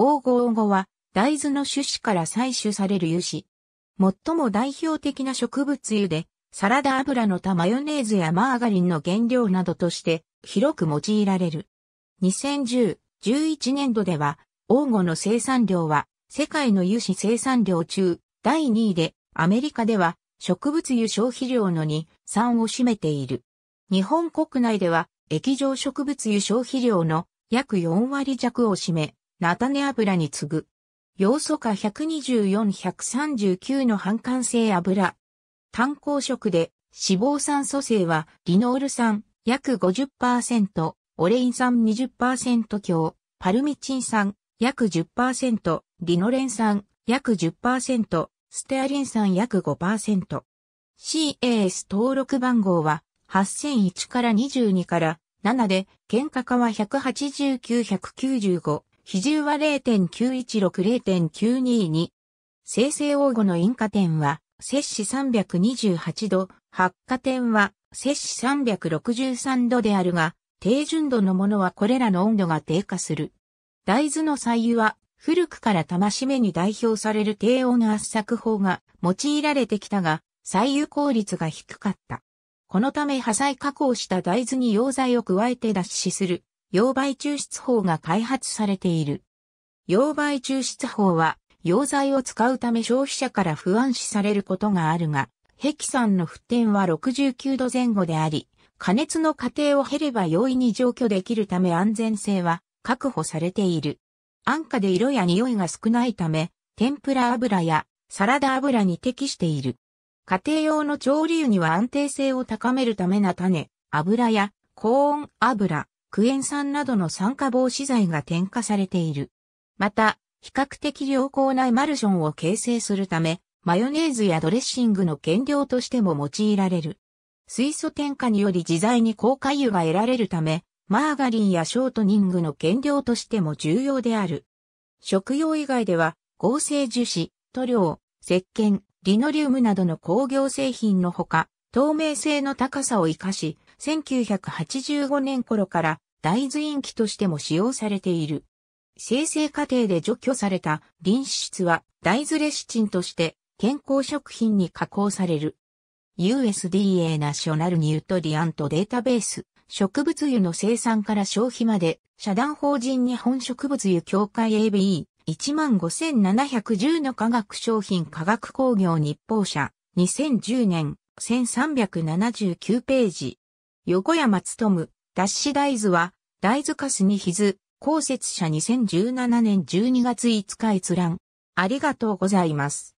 黄金語は大豆の種子から採取される油脂。最も代表的な植物油で、サラダ油のたマヨネーズやマーガリンの原料などとして広く用いられる。2010-11年度では、黄金の生産量は世界の油脂生産量中第2位で、アメリカでは植物油消費量の2、3を占めている。日本国内では液状植物油消費量の約4割弱を占め、菜種油に次ぐ。要素化124-139の半完性油。炭鉱食で脂肪酸素性はリノール酸約50%、オレイン酸20%強、パルミチン酸約10%、リノレン酸約10%、ステアリン酸約5%。CAS 登録番号は8001から22から7で、喧嘩化は189-195、比重は0.916-0.922。生成黄金の引火点は、摂氏328度、発火点は、摂氏363度であるが、低純度のものはこれらの温度が低下する。大豆の採油は、古くから玉締めに代表される低温圧搾法が用いられてきたが、採油効率が低かった。このため破砕加工した大豆に溶剤を加えて脱脂する溶媒抽出法が開発されている。溶媒抽出法は、溶剤を使うため消費者から不安視されることがあるが、ヘキサンの沸点は69度前後であり、加熱の過程を経れば容易に除去できるため安全性は確保されている。安価で色や匂いが少ないため、天ぷら油やサラダ油に適している。家庭用の調理油には安定性を高めるためな種、油や高温油、クエン酸などの酸化防止剤が添加されている。また、比較的良好なエマルションを形成するため、マヨネーズやドレッシングの原料としても用いられる。水素添加により自在に高化油が得られるため、マーガリンやショートニングの原料としても重要である。食用以外では、合成樹脂、塗料、石鹸、リノリウムなどの工業製品のほか、透明性の高さを活かし、1985年頃から大豆インキとしても使用されている。生成過程で除去されたリン脂質は大豆レシチンとして健康食品に加工される。USDA ナショナルニュートリアントデータベース、植物油の生産から消費まで、社団法人日本植物油協会 ABE、15710の化学商品化学工業日報社、2010年、1379ページ。横山務、脱脂大豆は、大豆かすにひず、公設者2017年12月5日閲覧。ありがとうございます。